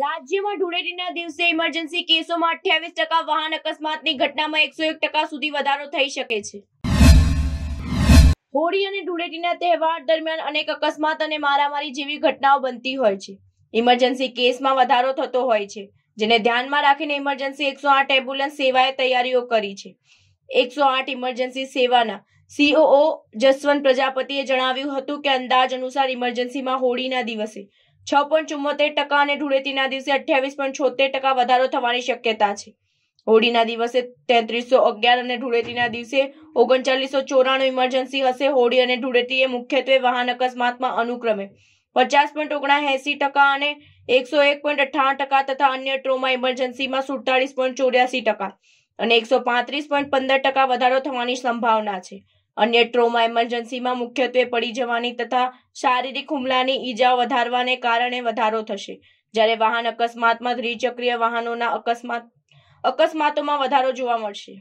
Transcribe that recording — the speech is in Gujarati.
રાજ્યમાં ધૂળેટીના દિવસે ઇમરજન્સી કેસોમાં અઠ્યાવીસ ટકા વાહન અકસ્માતની ઘટનામાં એકસો એક ટકા સુધી વધારો થઈ શકે છે હોળી અને ધૂળેટીના તહેવાર દરમિયાન અનેક અકસ્માત અને મારામારી જેવી ઘટનાઓ બનતી હોય છે ઇમરજન્સી કેસમાં વધારો થતો હોય છે જેને ધ્યાનમાં રાખીને ઇમરજન્સી એકસો આઠ એમ્બ્યુલન્સ સેવાએ તૈયારીઓ કરી છે એકસો આઠ ઇમરજન્સી સેવાના સીઓઓ જસવંત પ્રજાપતિએ જણાવ્યું હતું કે અંદાજ અનુસાર ઇમરજન્સીમાં હોળીના દિવસે છ પોઈન્ટ ચુમ્મોતેર ટકા અને ધૂળેટીના દિવસે અઠ્યાવીસ પોઈન્ટ છોતેર ટકા વધારો થવાની શક્યતા છે હોળીના દિવસે તેત્રીસો અગિયાર અને ધૂળેટીના દિવસે ઓગણચાલીસો ચોરાણું ઇમરજન્સી હશે હોળી અને ધૂળેટી એ મુખ્યત્વે વાહન અકસ્માતમાં અનુક્રમે પચાસ પોઈન્ટ ઓગણએસી ટકા અને એકસો એક પોઈન્ટ અઠ્ઠાણું ટકા તથા અન્ય ટ્રોમા ઇમરજન્સીમાં સુડતાલીસ પોઈન્ટ ચોર્યાસી ટકા અને એકસો પાંત્રીસ પોઈન્ટ પંદર ટકા વધારો થવાની સંભાવના છે અન્ય ટ્રોમા એમરજન્સીમાં મુખ્યત્વે પડી જવાની તથા શારીરિક હુમલાની ઈજા વધારવાને કારણે વધારો થશે જ્યારે વાહન અકસ્માતમાં ત્રિચક્રીય વાહનોના અકસ્માત અકસ્માતોમાં વધારો જોવા મળશે